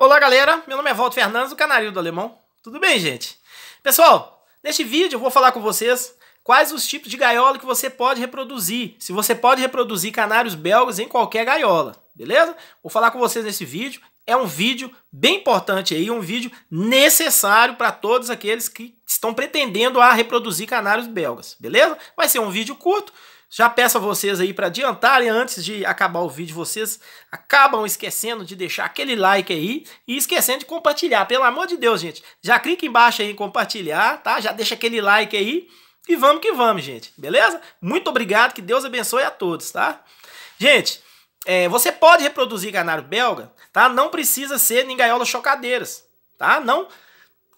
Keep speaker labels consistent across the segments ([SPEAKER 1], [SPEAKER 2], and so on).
[SPEAKER 1] Olá, galera. Meu nome é Walter Fernandes, o Canário do Alemão. Tudo bem, gente? Pessoal, neste vídeo eu vou falar com vocês quais os tipos de gaiola que você pode reproduzir. Se você pode reproduzir canários belgas em qualquer gaiola, beleza? Vou falar com vocês nesse vídeo. É um vídeo bem importante aí, um vídeo necessário para todos aqueles que estão pretendendo a reproduzir canários belgas, beleza? Vai ser um vídeo curto. Já peço a vocês aí para adiantarem antes de acabar o vídeo, vocês acabam esquecendo de deixar aquele like aí e esquecendo de compartilhar. Pelo amor de Deus, gente, já clica embaixo aí em compartilhar, tá? Já deixa aquele like aí e vamos que vamos, gente. Beleza? Muito obrigado, que Deus abençoe a todos, tá? Gente, é, você pode reproduzir canário belga, tá? Não precisa ser em gaiola chocadeiras, tá? Não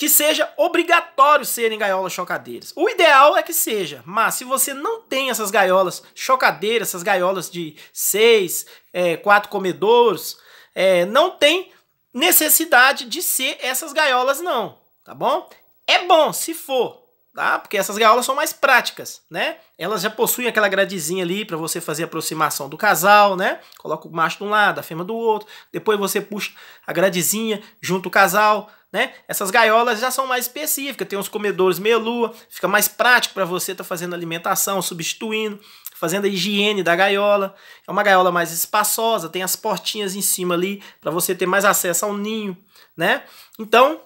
[SPEAKER 1] que seja obrigatório serem gaiolas chocadeiras. O ideal é que seja, mas se você não tem essas gaiolas chocadeiras, essas gaiolas de seis, é, quatro comedouros, é, não tem necessidade de ser essas gaiolas não, tá bom? É bom se for, tá? Porque essas gaiolas são mais práticas, né? Elas já possuem aquela gradezinha ali para você fazer a aproximação do casal, né? Coloca o macho de um lado, a fêmea do outro, depois você puxa a gradezinha junto o casal, né? Essas gaiolas já são mais específicas, tem uns comedores meia lua, fica mais prático para você estar tá fazendo alimentação, substituindo, fazendo a higiene da gaiola. É uma gaiola mais espaçosa, tem as portinhas em cima ali para você ter mais acesso ao ninho, né? Então,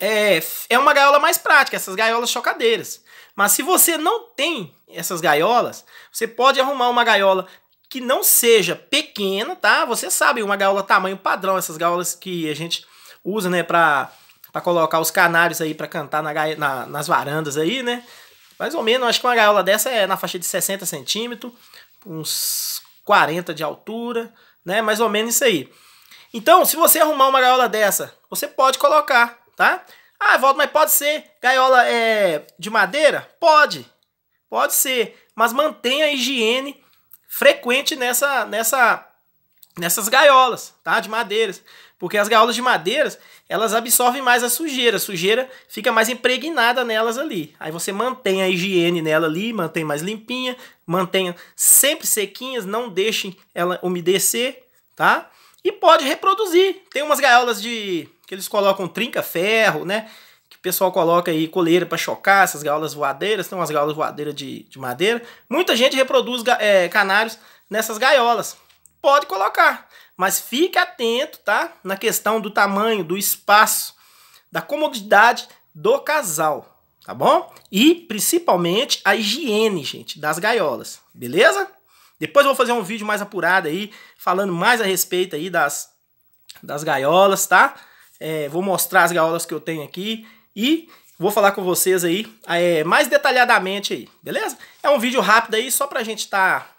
[SPEAKER 1] é, é uma gaiola mais prática, essas gaiolas chocadeiras. Mas se você não tem essas gaiolas, você pode arrumar uma gaiola que não seja pequena, tá? Você sabe, uma gaiola tamanho padrão, essas gaiolas que a gente usa, né, pra, pra colocar os canários aí para cantar na, na, nas varandas aí, né? Mais ou menos, acho que uma gaiola dessa é na faixa de 60 centímetros, uns 40 de altura, né? Mais ou menos isso aí. Então, se você arrumar uma gaiola dessa, você pode colocar tá? Ah, volta, mas pode ser gaiola é, de madeira? Pode, pode ser, mas mantenha a higiene frequente nessa, nessa, nessas gaiolas, tá? De madeiras, porque as gaiolas de madeiras elas absorvem mais a sujeira, a sujeira fica mais impregnada nelas ali. Aí você mantém a higiene nela ali, mantém mais limpinha, mantenha sempre sequinhas, não deixem ela umedecer, tá? E pode reproduzir. Tem umas gaiolas de que eles colocam trinca-ferro, né? Que o pessoal coloca aí coleira para chocar essas gaulas voadeiras, tem umas gaulas voadeiras de, de madeira. Muita gente reproduz é, canários nessas gaiolas. Pode colocar, mas fique atento, tá? Na questão do tamanho, do espaço, da comodidade do casal, tá bom? E principalmente a higiene, gente, das gaiolas, beleza? Depois eu vou fazer um vídeo mais apurado aí, falando mais a respeito aí das, das gaiolas, tá? É, vou mostrar as gaiolas que eu tenho aqui e vou falar com vocês aí é, mais detalhadamente aí, beleza? É um vídeo rápido aí, só pra gente estar tá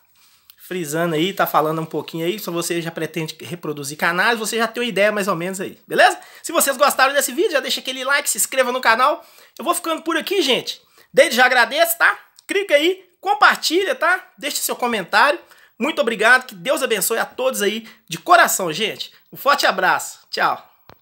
[SPEAKER 1] frisando aí, tá falando um pouquinho aí, se você já pretende reproduzir canais, você já tem uma ideia mais ou menos aí, beleza? Se vocês gostaram desse vídeo, já deixa aquele like, se inscreva no canal. Eu vou ficando por aqui, gente. Desde já agradeço, tá? Clica aí, compartilha, tá? Deixe seu comentário. Muito obrigado, que Deus abençoe a todos aí de coração, gente. Um forte abraço. Tchau.